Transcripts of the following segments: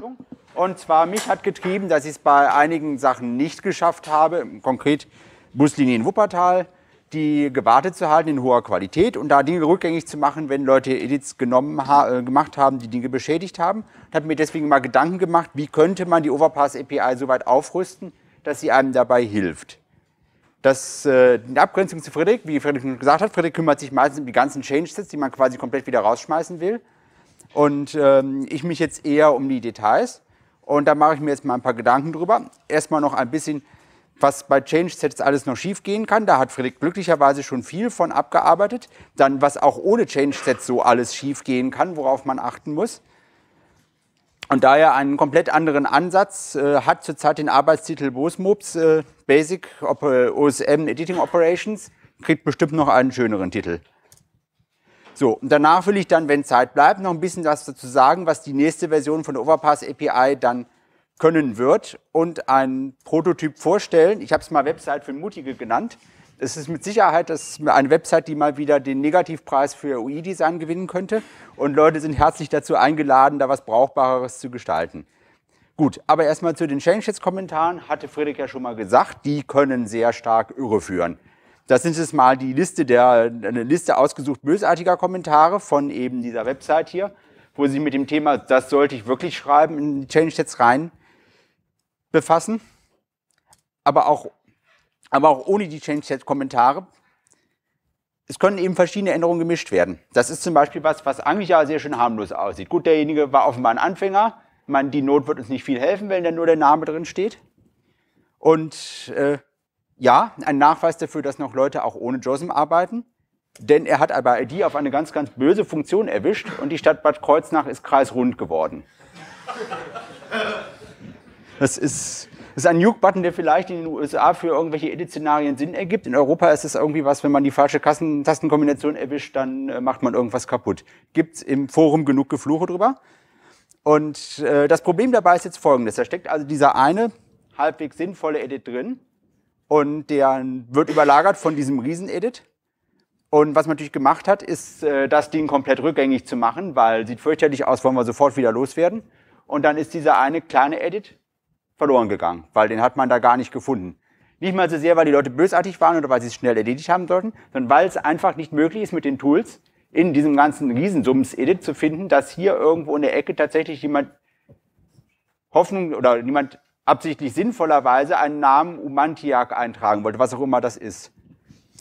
Verantwortung. Und zwar mich hat getrieben, dass ich es bei einigen Sachen nicht geschafft habe, konkret Buslinie in Wuppertal, die gewartet zu halten in hoher Qualität und da Dinge rückgängig zu machen, wenn Leute Edits genommen ha äh, gemacht haben, die Dinge beschädigt haben. Und habe mir deswegen mal Gedanken gemacht, wie könnte man die Overpass API so weit aufrüsten, dass sie einem dabei hilft. Das, äh, die Abgrenzung zu Friedrich, wie Friedrich schon gesagt hat, Frederik kümmert sich meistens um die ganzen Changesets, die man quasi komplett wieder rausschmeißen will. Und ähm, ich mich jetzt eher um die Details. Und da mache ich mir jetzt mal ein paar Gedanken drüber. Erstmal noch ein bisschen, was bei Change Sets alles noch schief gehen kann. Da hat Friedrich glücklicherweise schon viel von abgearbeitet. Dann, was auch ohne Change Sets so alles schief gehen kann, worauf man achten muss. Und da er einen komplett anderen Ansatz äh, hat, zurzeit den Arbeitstitel BOSMOPS, äh, Basic Op OSM Editing Operations, kriegt bestimmt noch einen schöneren Titel. So, und danach will ich dann, wenn Zeit bleibt, noch ein bisschen was dazu sagen, was die nächste Version von Overpass API dann können wird und einen Prototyp vorstellen. Ich habe es mal Website für Mutige genannt. Es ist mit Sicherheit das eine Website, die mal wieder den Negativpreis für UI-Design gewinnen könnte. Und Leute sind herzlich dazu eingeladen, da was Brauchbareres zu gestalten. Gut, aber erstmal zu den Changes-Kommentaren. Hatte Friedrich ja schon mal gesagt, die können sehr stark irreführen. Das sind jetzt mal die Liste der, eine Liste ausgesucht bösartiger Kommentare von eben dieser Website hier, wo sie mit dem Thema, das sollte ich wirklich schreiben, in die Change Sets rein befassen. Aber auch, aber auch ohne die Change Sets Kommentare. Es können eben verschiedene Änderungen gemischt werden. Das ist zum Beispiel was, was eigentlich ja sehr schön harmlos aussieht. Gut, derjenige war offenbar ein Anfänger. Man, die Not wird uns nicht viel helfen, wenn da nur der Name drin steht. Und äh, ja, ein Nachweis dafür, dass noch Leute auch ohne JOSM arbeiten. Denn er hat aber ID auf eine ganz, ganz böse Funktion erwischt und die Stadt Bad Kreuznach ist kreisrund geworden. Das ist, ist ein Nuke-Button, der vielleicht in den USA für irgendwelche Edit-Szenarien Sinn ergibt. In Europa ist es irgendwie was, wenn man die falsche Kassen Tastenkombination erwischt, dann äh, macht man irgendwas kaputt. Gibt's im Forum genug Gefluche drüber? Und äh, das Problem dabei ist jetzt folgendes. Da steckt also dieser eine halbwegs sinnvolle Edit drin und der wird überlagert von diesem Riesen-Edit. Und was man natürlich gemacht hat, ist, äh, das Ding komplett rückgängig zu machen, weil sieht fürchterlich aus, wollen wir sofort wieder loswerden. Und dann ist dieser eine kleine Edit verloren gegangen, weil den hat man da gar nicht gefunden. Nicht mal so sehr, weil die Leute bösartig waren oder weil sie es schnell erledigt haben sollten, sondern weil es einfach nicht möglich ist, mit den Tools in diesem ganzen Riesensums-Edit zu finden, dass hier irgendwo in der Ecke tatsächlich jemand Hoffnung oder jemand absichtlich sinnvollerweise einen Namen Umantiak eintragen wollte, was auch immer das ist.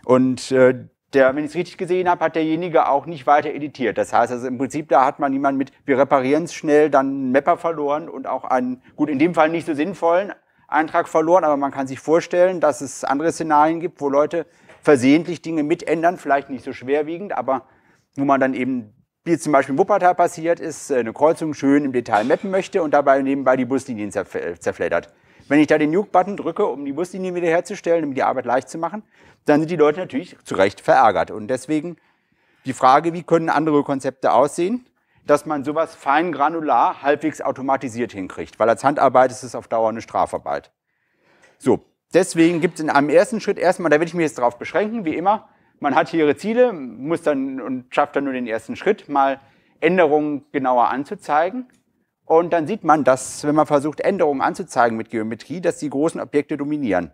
Und äh, der, wenn ich es richtig gesehen habe, hat derjenige auch nicht weiter editiert. Das heißt also im Prinzip, da hat man jemanden mit, wir reparieren es schnell, dann einen Mapper verloren und auch einen, gut, in dem Fall nicht so sinnvollen Eintrag verloren, aber man kann sich vorstellen, dass es andere Szenarien gibt, wo Leute versehentlich Dinge mitändern, vielleicht nicht so schwerwiegend, aber wo man dann eben die zum Beispiel in Wuppertal passiert ist, äh, eine Kreuzung schön im Detail mappen möchte und dabei nebenbei die Buslinien äh, zerfleddert. Wenn ich da den Nuke-Button drücke, um die Buslinien wiederherzustellen, um die Arbeit leicht zu machen, dann sind die Leute natürlich zu Recht verärgert. Und deswegen die Frage, wie können andere Konzepte aussehen, dass man sowas fein granular halbwegs automatisiert hinkriegt. Weil als Handarbeit ist es auf Dauer eine Strafarbeit. So, deswegen gibt es in einem ersten Schritt erstmal, da werde ich mich jetzt darauf beschränken, wie immer, man hat hier ihre Ziele, muss dann und schafft dann nur den ersten Schritt, mal Änderungen genauer anzuzeigen. Und dann sieht man, dass, wenn man versucht, Änderungen anzuzeigen mit Geometrie, dass die großen Objekte dominieren.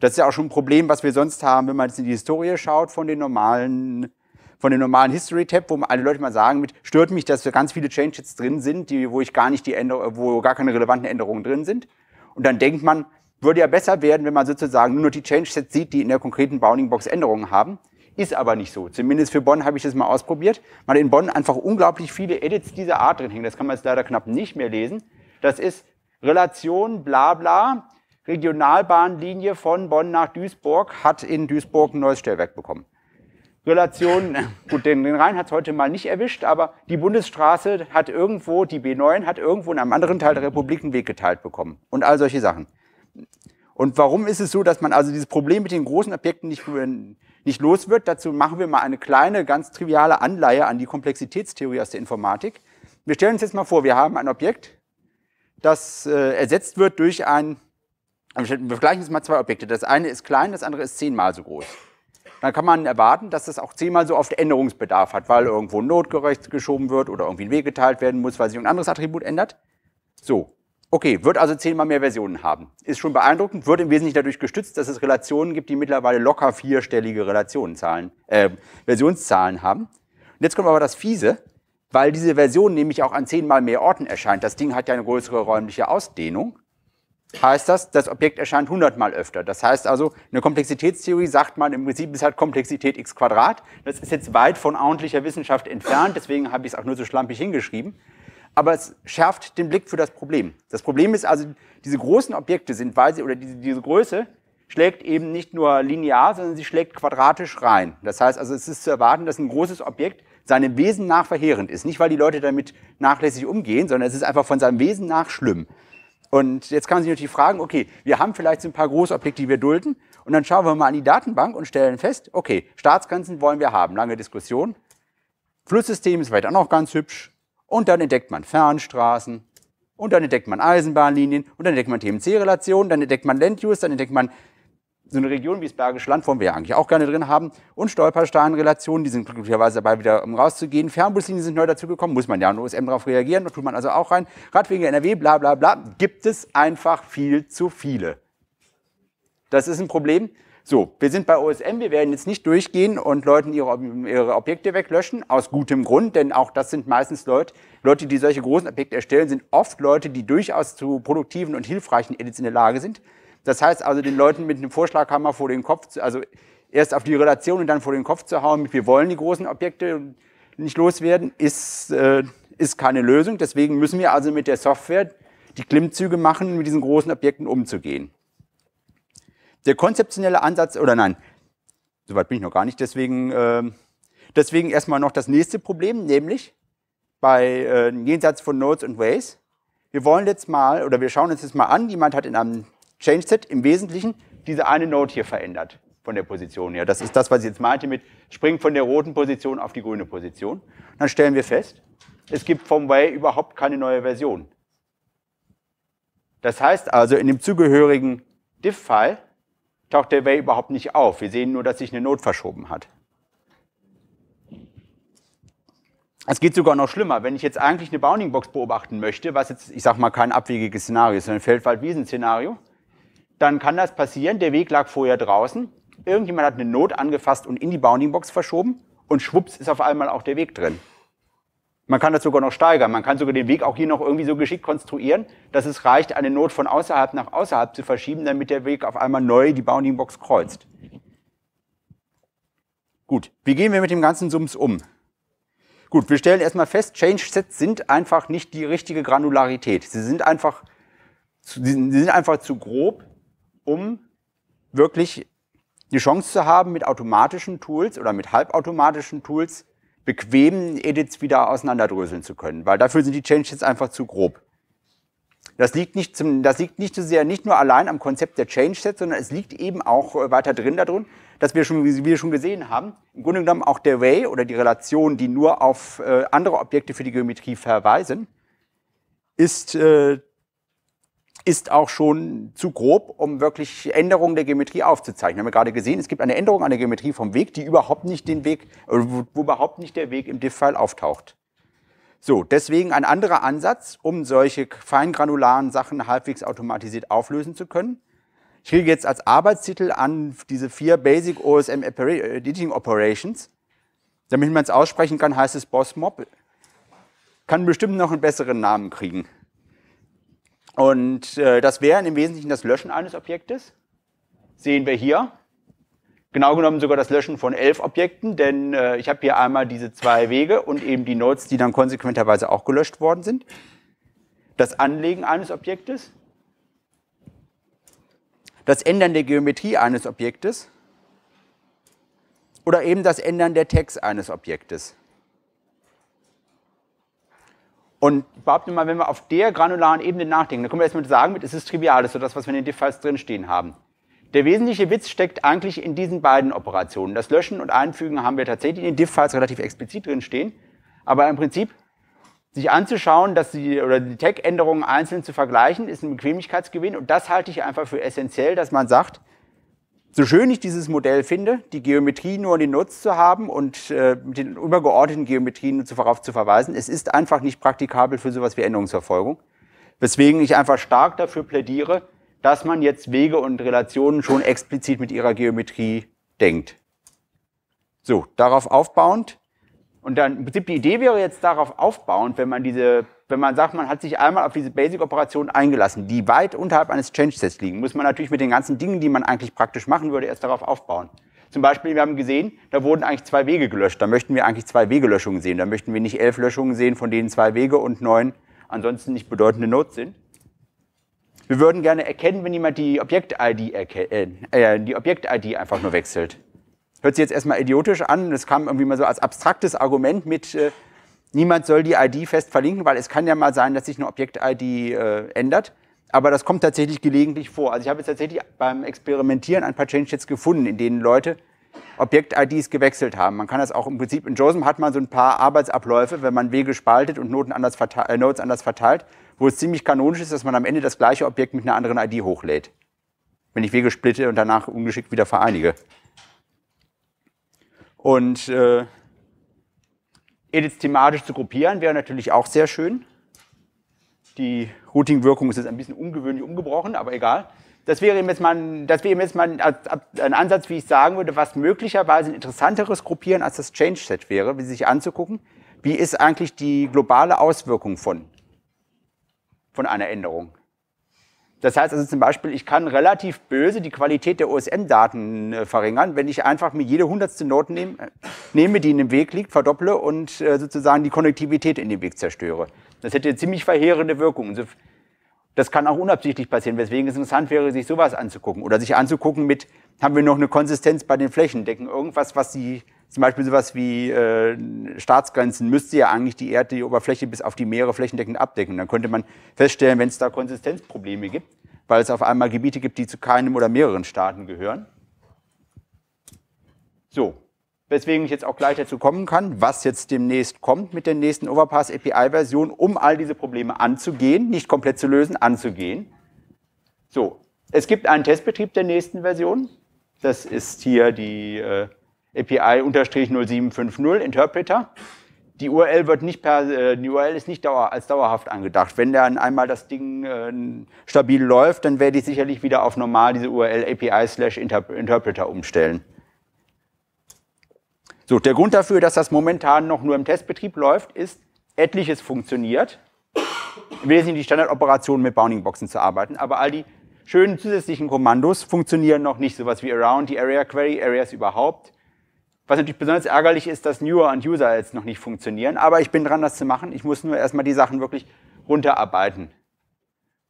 Das ist ja auch schon ein Problem, was wir sonst haben, wenn man jetzt in die Historie schaut von den normalen, von den normalen History-Tab, wo alle Leute mal sagen, mit, stört mich, dass ganz viele Changes drin sind, die, wo ich gar nicht die Änder wo gar keine relevanten Änderungen drin sind. Und dann denkt man, würde ja besser werden, wenn man sozusagen nur noch die Change-Sets sieht, die in der konkreten Bounding-Box Änderungen haben. Ist aber nicht so. Zumindest für Bonn habe ich das mal ausprobiert. Man hat in Bonn einfach unglaublich viele Edits dieser Art drin hängen. Das kann man jetzt leider knapp nicht mehr lesen. Das ist Relation bla bla. Regionalbahnlinie von Bonn nach Duisburg hat in Duisburg ein neues Stellwerk bekommen. Relation, gut, den, den Rhein hat es heute mal nicht erwischt, aber die Bundesstraße hat irgendwo, die B9 hat irgendwo in einem anderen Teil der Republik einen Weg geteilt bekommen und all solche Sachen. Und warum ist es so, dass man also dieses Problem mit den großen Objekten nicht, nicht los wird. Dazu machen wir mal eine kleine, ganz triviale Anleihe an die Komplexitätstheorie aus der Informatik. Wir stellen uns jetzt mal vor, wir haben ein Objekt, das äh, ersetzt wird durch ein, also wir vergleichen jetzt mal zwei Objekte. Das eine ist klein, das andere ist zehnmal so groß. Dann kann man erwarten, dass das auch zehnmal so oft Änderungsbedarf hat, weil irgendwo ein Notgerecht geschoben wird oder irgendwie ein Weg geteilt werden muss, weil sich ein anderes Attribut ändert. So, Okay, wird also zehnmal mehr Versionen haben. Ist schon beeindruckend, wird im Wesentlichen dadurch gestützt, dass es Relationen gibt, die mittlerweile locker vierstellige Relationenzahlen, äh, Versionszahlen haben. Und jetzt kommt aber das Fiese, weil diese Version nämlich auch an zehnmal mehr Orten erscheint. Das Ding hat ja eine größere räumliche Ausdehnung. Heißt das, das Objekt erscheint hundertmal öfter. Das heißt also, eine Komplexitätstheorie sagt man im Prinzip, es hat Komplexität x Quadrat. Das ist jetzt weit von ordentlicher Wissenschaft entfernt, deswegen habe ich es auch nur so schlampig hingeschrieben aber es schärft den Blick für das Problem. Das Problem ist also, diese großen Objekte sind, weil sie, oder diese, diese Größe schlägt eben nicht nur linear, sondern sie schlägt quadratisch rein. Das heißt also, es ist zu erwarten, dass ein großes Objekt seinem Wesen nach verheerend ist. Nicht, weil die Leute damit nachlässig umgehen, sondern es ist einfach von seinem Wesen nach schlimm. Und jetzt kann man sich natürlich fragen, okay, wir haben vielleicht so ein paar große Objekte, die wir dulden, und dann schauen wir mal an die Datenbank und stellen fest, okay, Staatsgrenzen wollen wir haben, lange Diskussion. Flusssystem ist vielleicht auch noch ganz hübsch, und dann entdeckt man Fernstraßen. Und dann entdeckt man Eisenbahnlinien. Und dann entdeckt man TMC-Relationen. Dann entdeckt man Land-Use, Dann entdeckt man so eine Region wie das Bergische Land, wollen wir ja eigentlich auch gerne drin haben. Und Stolpersteinrelationen, die sind glücklicherweise dabei, wieder um rauszugehen. Fernbuslinien sind neu dazugekommen, muss man ja an OSM darauf reagieren, da tut man also auch rein. Radwege NRW, bla bla bla, gibt es einfach viel zu viele. Das ist ein Problem. So, wir sind bei OSM. Wir werden jetzt nicht durchgehen und Leuten ihre, ihre Objekte weglöschen, aus gutem Grund, denn auch das sind meistens Leute, Leute, die solche großen Objekte erstellen, sind oft Leute, die durchaus zu produktiven und hilfreichen Edits in der Lage sind. Das heißt also, den Leuten mit einem Vorschlaghammer vor den Kopf, zu, also erst auf die Relation und dann vor den Kopf zu hauen, mit wir wollen die großen Objekte nicht loswerden, ist, äh, ist keine Lösung. Deswegen müssen wir also mit der Software die Klimmzüge machen, mit diesen großen Objekten umzugehen der konzeptionelle Ansatz, oder nein, soweit bin ich noch gar nicht, deswegen, äh, deswegen erstmal noch das nächste Problem, nämlich bei äh, Jenseits von Nodes und Ways. Wir wollen jetzt mal, oder wir schauen uns jetzt mal an, jemand hat in einem Change-Set im Wesentlichen diese eine Node hier verändert von der Position her. Das ist das, was ich jetzt meinte mit springen von der roten Position auf die grüne Position. dann stellen wir fest, es gibt vom Way überhaupt keine neue Version. Das heißt also, in dem zugehörigen diff file taucht der Way überhaupt nicht auf. Wir sehen nur, dass sich eine Not verschoben hat. Es geht sogar noch schlimmer. Wenn ich jetzt eigentlich eine Bounding-Box beobachten möchte, was jetzt, ich sage mal, kein abwegiges Szenario ist, sondern ein Feldwald-Wiesen-Szenario, dann kann das passieren. Der Weg lag vorher draußen. Irgendjemand hat eine Not angefasst und in die Bounding-Box verschoben und schwupps ist auf einmal auch der Weg drin. Man kann das sogar noch steigern. Man kann sogar den Weg auch hier noch irgendwie so geschickt konstruieren, dass es reicht, eine Not von außerhalb nach außerhalb zu verschieben, damit der Weg auf einmal neu die Bounding Box kreuzt. Gut, wie gehen wir mit dem ganzen Sums um? Gut, wir stellen erstmal fest, Change Sets sind einfach nicht die richtige Granularität. Sie sind einfach, sie sind einfach zu grob, um wirklich die Chance zu haben, mit automatischen Tools oder mit halbautomatischen Tools bequemen Edits wieder auseinanderdröseln zu können, weil dafür sind die Changes einfach zu grob. Das liegt nicht, zum, das liegt nicht so sehr nicht nur allein am Konzept der Changesets, sondern es liegt eben auch äh, weiter drin darin, dass wir schon, wie wir schon gesehen haben, im Grunde genommen auch der Way oder die Relation, die nur auf äh, andere Objekte für die Geometrie verweisen, ist äh, ist auch schon zu grob, um wirklich Änderungen der Geometrie aufzuzeichnen. Wir Haben wir gerade gesehen, es gibt eine Änderung an der Geometrie vom Weg, die überhaupt nicht den Weg, äh, wo, wo überhaupt nicht der Weg im Diff-File auftaucht. So, deswegen ein anderer Ansatz, um solche feingranularen Sachen halbwegs automatisiert auflösen zu können. Ich kriege jetzt als Arbeitstitel an diese vier Basic OSM Editing äh, Operations. Damit man es aussprechen kann, heißt es Boss Mob. Kann bestimmt noch einen besseren Namen kriegen. Und äh, das wären im Wesentlichen das Löschen eines Objektes. Sehen wir hier. Genau genommen sogar das Löschen von elf Objekten, denn äh, ich habe hier einmal diese zwei Wege und eben die Nodes, die dann konsequenterweise auch gelöscht worden sind. Das Anlegen eines Objektes. Das Ändern der Geometrie eines Objektes. Oder eben das Ändern der Tags eines Objektes. Und ich behaupte mal, wenn wir auf der granularen Ebene nachdenken, dann können wir erstmal sagen, es ist trivial, das ist so das, was wir in den Diffs drinstehen haben. Der wesentliche Witz steckt eigentlich in diesen beiden Operationen. Das Löschen und Einfügen haben wir tatsächlich in den Diff-Files relativ explizit drinstehen. Aber im Prinzip sich anzuschauen, dass die, oder die Tag-Änderungen einzeln zu vergleichen, ist ein Bequemlichkeitsgewinn. Und das halte ich einfach für essentiell, dass man sagt, so schön ich dieses Modell finde, die Geometrie nur in den Nutz zu haben und äh, mit den übergeordneten Geometrien darauf zu verweisen, es ist einfach nicht praktikabel für sowas wie Änderungsverfolgung. Weswegen ich einfach stark dafür plädiere, dass man jetzt Wege und Relationen schon explizit mit ihrer Geometrie denkt. So, darauf aufbauend und dann im Prinzip die Idee wäre jetzt darauf aufbauend, wenn man diese, wenn man sagt, man hat sich einmal auf diese basic operation eingelassen, die weit unterhalb eines Change-Tests liegen, muss man natürlich mit den ganzen Dingen, die man eigentlich praktisch machen würde, erst darauf aufbauen. Zum Beispiel, wir haben gesehen, da wurden eigentlich zwei Wege gelöscht. Da möchten wir eigentlich zwei Wegelöschungen sehen. Da möchten wir nicht elf Löschungen sehen, von denen zwei Wege und neun ansonsten nicht bedeutende Notes sind. Wir würden gerne erkennen, wenn jemand die Objekt-ID äh, äh, die Objekt-ID einfach nur wechselt hört sich jetzt erstmal idiotisch an. Das kam irgendwie mal so als abstraktes Argument mit, äh, niemand soll die ID fest verlinken, weil es kann ja mal sein, dass sich eine Objekt-ID äh, ändert. Aber das kommt tatsächlich gelegentlich vor. Also ich habe jetzt tatsächlich beim Experimentieren ein paar Changesets gefunden, in denen Leute Objekt-IDs gewechselt haben. Man kann das auch im Prinzip, in JOSM hat man so ein paar Arbeitsabläufe, wenn man Wege spaltet und Noten anders äh, Nodes anders verteilt, wo es ziemlich kanonisch ist, dass man am Ende das gleiche Objekt mit einer anderen ID hochlädt. Wenn ich Wege splitte und danach ungeschickt wieder vereinige. Und äh, Edits thematisch zu gruppieren wäre natürlich auch sehr schön. Die Routing-Wirkung ist jetzt ein bisschen ungewöhnlich umgebrochen, aber egal. Das wäre eben jetzt mal, ein, das wäre jetzt mal ein, ein Ansatz, wie ich sagen würde, was möglicherweise ein interessanteres Gruppieren als das Change-Set wäre, wie sich anzugucken, wie ist eigentlich die globale Auswirkung von, von einer Änderung. Das heißt also zum Beispiel, ich kann relativ böse die Qualität der OSM-Daten äh, verringern, wenn ich einfach mir jede hundertste Note nehm, äh, nehme, die in dem Weg liegt, verdopple und äh, sozusagen die Konnektivität in dem Weg zerstöre. Das hätte ziemlich verheerende Wirkungen. Das kann auch unabsichtlich passieren, weswegen es interessant wäre, sich sowas anzugucken. Oder sich anzugucken mit, haben wir noch eine Konsistenz bei den Flächendecken? Irgendwas, was die, zum Beispiel sowas wie äh, Staatsgrenzen, müsste ja eigentlich die Erde, die Oberfläche bis auf die Meere flächendeckend abdecken. Dann könnte man feststellen, wenn es da Konsistenzprobleme gibt, weil es auf einmal Gebiete gibt, die zu keinem oder mehreren Staaten gehören. So, weswegen ich jetzt auch gleich dazu kommen kann, was jetzt demnächst kommt mit der nächsten Overpass API-Version, um all diese Probleme anzugehen, nicht komplett zu lösen, anzugehen. So, es gibt einen Testbetrieb der nächsten Version. Das ist hier die äh, API-0750 Interpreter. Die URL wird nicht per, äh, die URL ist nicht dauer, als dauerhaft angedacht. Wenn dann einmal das Ding äh, stabil läuft, dann werde ich sicherlich wieder auf normal diese URL API slash Interpreter umstellen. So, der Grund dafür, dass das momentan noch nur im Testbetrieb läuft, ist, etliches funktioniert. Im Wesentlichen die Standardoperationen mit Bounding-Boxen zu arbeiten, aber all die schönen zusätzlichen Kommandos funktionieren noch nicht. Sowas wie Around, die Area Query, Areas überhaupt. Was natürlich besonders ärgerlich ist, dass Newer und User jetzt noch nicht funktionieren, aber ich bin dran, das zu machen. Ich muss nur erstmal die Sachen wirklich runterarbeiten.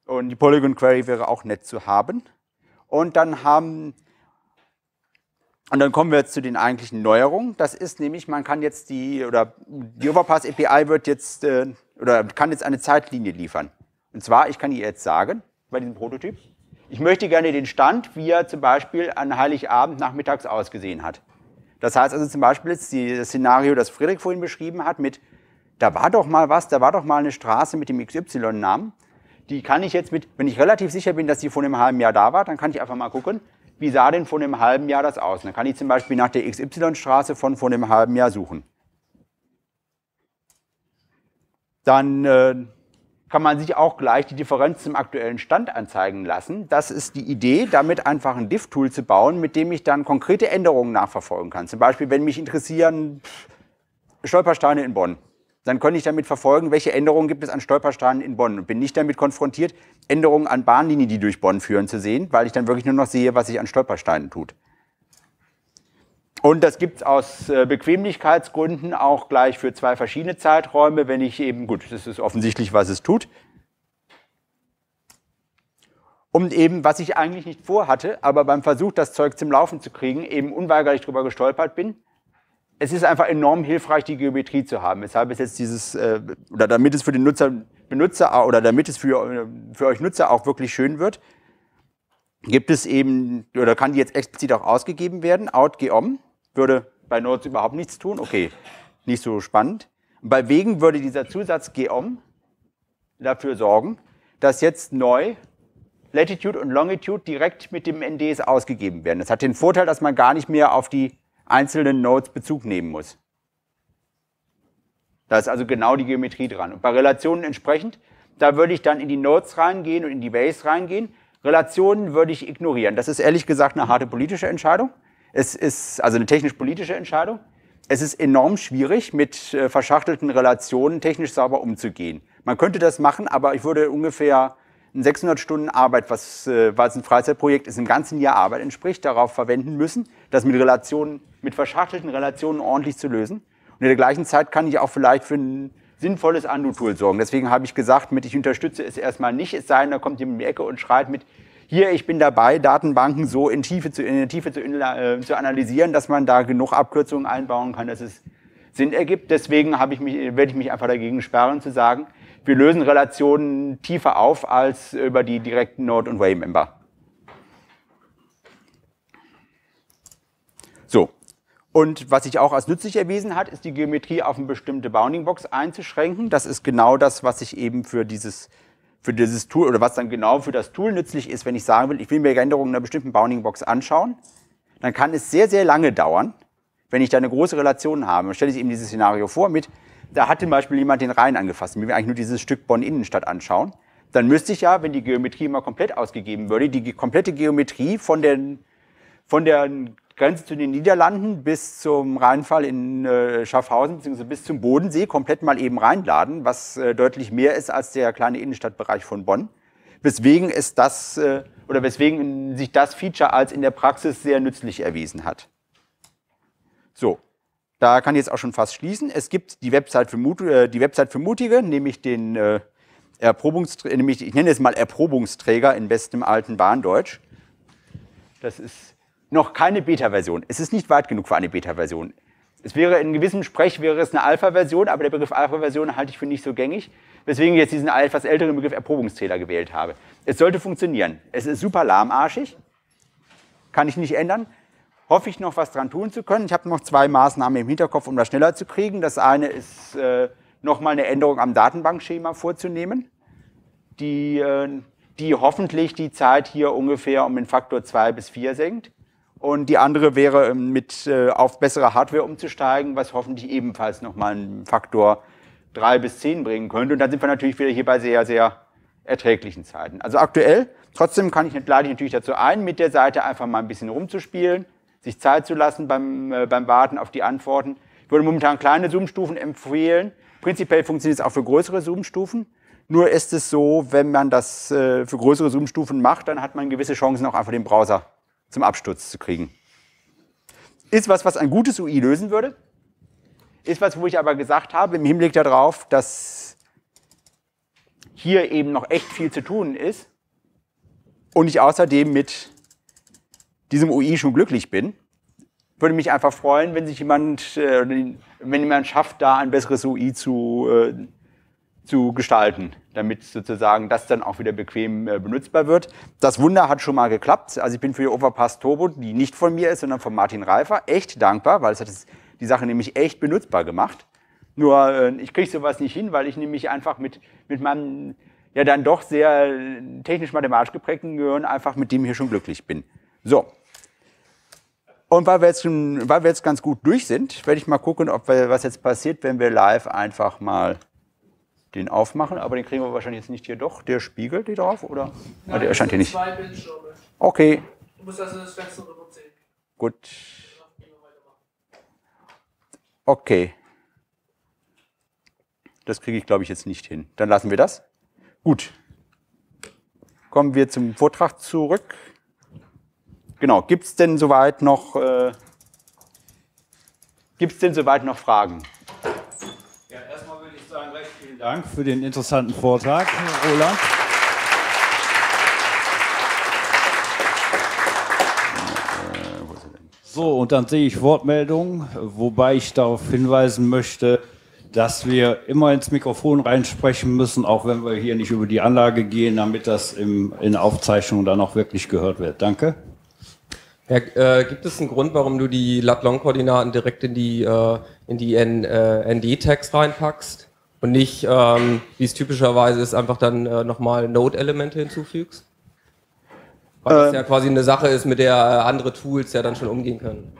Und die Polygon Query wäre auch nett zu haben. Und dann haben und dann kommen wir jetzt zu den eigentlichen Neuerungen. Das ist nämlich, man kann jetzt die, oder die Overpass API wird jetzt, äh, oder kann jetzt eine Zeitlinie liefern. Und zwar, ich kann ihr jetzt sagen, bei diesem Prototyp, ich möchte gerne den Stand, wie er zum Beispiel an Heiligabend nachmittags ausgesehen hat. Das heißt also zum Beispiel jetzt das Szenario, das Friedrich vorhin beschrieben hat, mit, da war doch mal was, da war doch mal eine Straße mit dem XY-Namen. Die kann ich jetzt mit, wenn ich relativ sicher bin, dass die vor einem halben Jahr da war, dann kann ich einfach mal gucken, wie sah denn vor einem halben Jahr das aus? dann kann ich zum Beispiel nach der XY-Straße von vor einem halben Jahr suchen. Dann äh, kann man sich auch gleich die Differenz zum aktuellen Stand anzeigen lassen. Das ist die Idee, damit einfach ein Diff-Tool zu bauen, mit dem ich dann konkrete Änderungen nachverfolgen kann. Zum Beispiel, wenn mich interessieren Stolpersteine in Bonn dann konnte ich damit verfolgen, welche Änderungen gibt es an Stolpersteinen in Bonn und bin nicht damit konfrontiert, Änderungen an Bahnlinien, die durch Bonn führen, zu sehen, weil ich dann wirklich nur noch sehe, was sich an Stolpersteinen tut. Und das gibt es aus äh, Bequemlichkeitsgründen auch gleich für zwei verschiedene Zeiträume, wenn ich eben, gut, das ist offensichtlich, was es tut. Und eben, was ich eigentlich nicht vorhatte, aber beim Versuch, das Zeug zum Laufen zu kriegen, eben unweigerlich drüber gestolpert bin es ist einfach enorm hilfreich, die Geometrie zu haben. Weshalb es jetzt dieses, äh, oder damit es für den Nutzer, Benutzer äh, oder damit es für, äh, für euch Nutzer auch wirklich schön wird, gibt es eben, oder kann die jetzt explizit auch ausgegeben werden, outgeom, würde bei Nodes überhaupt nichts tun, okay, nicht so spannend. Bei Wegen würde dieser Zusatz geom dafür sorgen, dass jetzt neu Latitude und Longitude direkt mit dem NDs ausgegeben werden. Das hat den Vorteil, dass man gar nicht mehr auf die einzelnen Nodes Bezug nehmen muss. Da ist also genau die Geometrie dran. Und bei Relationen entsprechend, da würde ich dann in die Nodes reingehen und in die Ways reingehen. Relationen würde ich ignorieren. Das ist ehrlich gesagt eine harte politische Entscheidung. Es ist also eine technisch-politische Entscheidung. Es ist enorm schwierig, mit äh, verschachtelten Relationen technisch sauber umzugehen. Man könnte das machen, aber ich würde ungefähr 600 Stunden Arbeit, was, äh, was ein Freizeitprojekt ist, im ganzen Jahr Arbeit entspricht, darauf verwenden müssen, das mit Relationen, mit verschachtelten Relationen ordentlich zu lösen. Und in der gleichen Zeit kann ich auch vielleicht für ein sinnvolles ando tool sorgen. Deswegen habe ich gesagt, mit ich unterstütze es erstmal nicht, es sei denn, da kommt jemand um die Ecke und schreit mit, hier, ich bin dabei, Datenbanken so in Tiefe zu, in Tiefe zu, äh, zu analysieren, dass man da genug Abkürzungen einbauen kann, dass es Sinn ergibt. Deswegen habe ich mich, werde ich mich einfach dagegen sperren, zu sagen, wir lösen Relationen tiefer auf als über die direkten Node- und Way-Member. So. Und was sich auch als nützlich erwiesen hat, ist die Geometrie auf eine bestimmte Bounding-Box einzuschränken. Das ist genau das, was ich eben für dieses, für dieses Tool oder was dann genau für das Tool nützlich ist, wenn ich sagen will, ich will mir Änderungen in einer bestimmten Bounding-Box anschauen. Dann kann es sehr, sehr lange dauern, wenn ich da eine große Relation habe. Man stelle sich eben dieses Szenario vor mit, da hat zum Beispiel jemand den Rhein angefasst. Wenn wir eigentlich nur dieses Stück Bonn-Innenstadt anschauen, dann müsste ich ja, wenn die Geometrie mal komplett ausgegeben würde, die komplette Geometrie von, den, von der Grenze zu den Niederlanden bis zum Rheinfall in äh, Schaffhausen bzw. bis zum Bodensee komplett mal eben reinladen, was äh, deutlich mehr ist als der kleine Innenstadtbereich von Bonn. Weswegen ist das äh, oder weswegen sich das Feature als in der Praxis sehr nützlich erwiesen hat. So, da kann ich jetzt auch schon fast schließen. Es gibt die Website für, Mut, äh, die Website für Mutige, nämlich den äh, Erprobungsträger, nämlich, ich nenne es mal Erprobungsträger in bestem alten Bahndeutsch. Das ist noch keine Beta-Version. Es ist nicht weit genug für eine Beta-Version. Es wäre in gewissem Sprech wäre es eine Alpha-Version, aber der Begriff Alpha-Version halte ich für nicht so gängig, weswegen ich jetzt diesen etwas älteren Begriff Erprobungszähler gewählt habe. Es sollte funktionieren. Es ist super lahmarschig, kann ich nicht ändern hoffe ich noch was dran tun zu können. Ich habe noch zwei Maßnahmen im Hinterkopf, um das schneller zu kriegen. Das eine ist, äh, nochmal eine Änderung am Datenbankschema vorzunehmen, die, äh, die hoffentlich die Zeit hier ungefähr um den Faktor zwei bis vier senkt. Und die andere wäre, ähm, mit, äh, auf bessere Hardware umzusteigen, was hoffentlich ebenfalls nochmal einen Faktor drei bis zehn bringen könnte. Und dann sind wir natürlich wieder hier bei sehr, sehr erträglichen Zeiten. Also aktuell, trotzdem kann ich, lade ich natürlich dazu ein, mit der Seite einfach mal ein bisschen rumzuspielen sich Zeit zu lassen beim, äh, beim Warten auf die Antworten. Ich würde momentan kleine Zoom-Stufen empfehlen. Prinzipiell funktioniert es auch für größere Zoom-Stufen. Nur ist es so, wenn man das äh, für größere Zoom-Stufen macht, dann hat man gewisse Chancen, auch einfach den Browser zum Absturz zu kriegen. Ist was, was ein gutes UI lösen würde. Ist was, wo ich aber gesagt habe, im Hinblick darauf, dass hier eben noch echt viel zu tun ist und ich außerdem mit diesem UI schon glücklich bin. Würde mich einfach freuen, wenn sich jemand, äh, wenn jemand schafft, da ein besseres UI zu, äh, zu gestalten, damit sozusagen das dann auch wieder bequem äh, benutzbar wird. Das Wunder hat schon mal geklappt. Also ich bin für die Overpass Turbo, die nicht von mir ist, sondern von Martin Reifer, echt dankbar, weil es hat die Sache nämlich echt benutzbar gemacht. Nur ich kriege sowas nicht hin, weil ich nämlich einfach mit, mit meinem ja dann doch sehr technisch-mathematisch geprägten Gehirn einfach mit dem hier schon glücklich bin. So, und weil wir, jetzt, weil wir jetzt ganz gut durch sind, werde ich mal gucken, ob wir, was jetzt passiert, wenn wir live einfach mal den aufmachen. Aber den kriegen wir wahrscheinlich jetzt nicht hier doch. Der spiegelt die drauf, oder? Nein, ah, der erscheint hier nicht. Zwei Bildschirme. Okay. Du musst also das Fenster runterziehen. Gut. Okay. Das kriege ich, glaube ich, jetzt nicht hin. Dann lassen wir das. Gut. Kommen wir zum Vortrag zurück genau, gibt es denn soweit noch, äh, gibt's denn soweit noch Fragen? Ja, erstmal würde ich sagen, recht vielen Dank für den interessanten Vortrag, Herr Roland. So, und dann sehe ich Wortmeldungen, wobei ich darauf hinweisen möchte, dass wir immer ins Mikrofon reinsprechen müssen, auch wenn wir hier nicht über die Anlage gehen, damit das im, in Aufzeichnung dann auch wirklich gehört wird. Danke. Ja, äh, gibt es einen Grund, warum du die Lat-Long-Koordinaten direkt in die, äh, die äh, ND-Tags reinpackst und nicht, ähm, wie es typischerweise ist, einfach dann äh, nochmal Node-Elemente hinzufügst? Weil das ja ähm. quasi eine Sache ist, mit der äh, andere Tools ja dann schon umgehen können.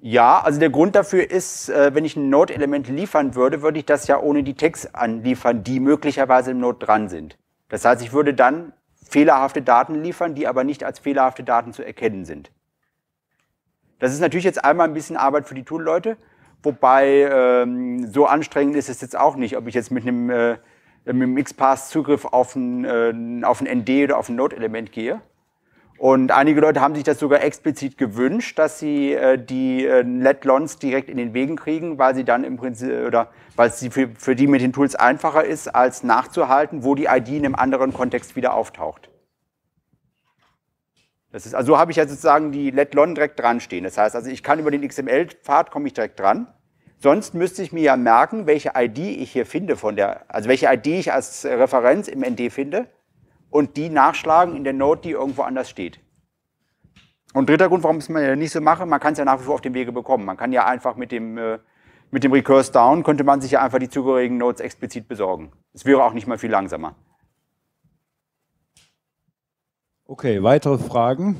Ja, also der Grund dafür ist, äh, wenn ich ein Node-Element liefern würde, würde ich das ja ohne die Tags anliefern, die möglicherweise im Node dran sind. Das heißt, ich würde dann fehlerhafte Daten liefern, die aber nicht als fehlerhafte Daten zu erkennen sind. Das ist natürlich jetzt einmal ein bisschen Arbeit für die Tool-Leute, wobei ähm, so anstrengend ist es jetzt auch nicht, ob ich jetzt mit einem, äh, mit einem XPath Zugriff auf ein, äh, auf ein ND oder auf ein Node-Element gehe. Und einige Leute haben sich das sogar explizit gewünscht, dass sie äh, die äh, Letlons direkt in den Wegen kriegen, weil sie dann im Prinzip oder weil es für, für die mit den Tools einfacher ist, als nachzuhalten, wo die ID in einem anderen Kontext wieder auftaucht. Das ist, also so habe ich ja sozusagen die Letlon direkt dran stehen. Das heißt, also ich kann über den XML-Pfad komme ich direkt dran. Sonst müsste ich mir ja merken, welche ID ich hier finde von der, also welche ID ich als Referenz im ND finde und die nachschlagen in der Note, die irgendwo anders steht. Und dritter Grund, warum es man ja nicht so mache, man kann es ja nach wie vor auf dem Wege bekommen. Man kann ja einfach mit dem, äh, mit dem Recurse Down, könnte man sich ja einfach die zugehörigen Nodes explizit besorgen. Es wäre auch nicht mal viel langsamer. Okay, weitere Fragen?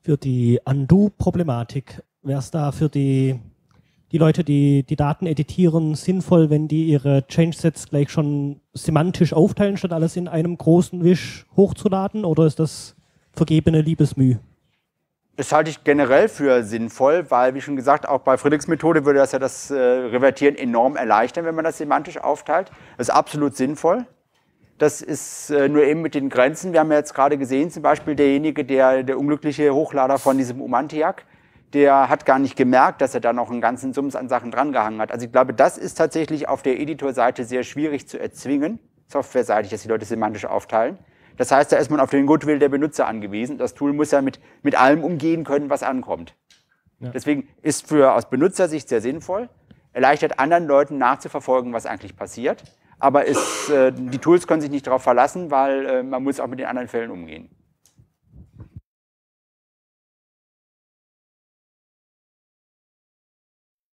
Für die Undo-Problematik wäre es da für die die Leute, die die Daten editieren, sinnvoll, wenn die ihre Change-Sets gleich schon semantisch aufteilen, statt alles in einem großen Wisch hochzuladen? Oder ist das vergebene Liebesmüh? Das halte ich generell für sinnvoll, weil, wie schon gesagt, auch bei Friedrichs Methode würde das ja das äh, Revertieren enorm erleichtern, wenn man das semantisch aufteilt. Das ist absolut sinnvoll. Das ist äh, nur eben mit den Grenzen. Wir haben ja jetzt gerade gesehen, zum Beispiel derjenige, der, der unglückliche Hochlader von diesem Umantiak, der hat gar nicht gemerkt, dass er da noch einen ganzen Sums an Sachen drangehangen hat. Also ich glaube, das ist tatsächlich auf der Editorseite sehr schwierig zu erzwingen, softwareseitig, dass die Leute semantisch aufteilen. Das heißt, da ist man auf den Goodwill der Benutzer angewiesen. Das Tool muss ja mit, mit allem umgehen können, was ankommt. Ja. Deswegen ist für aus Benutzersicht sehr sinnvoll, erleichtert anderen Leuten nachzuverfolgen, was eigentlich passiert. Aber ist, äh, die Tools können sich nicht darauf verlassen, weil äh, man muss auch mit den anderen Fällen umgehen.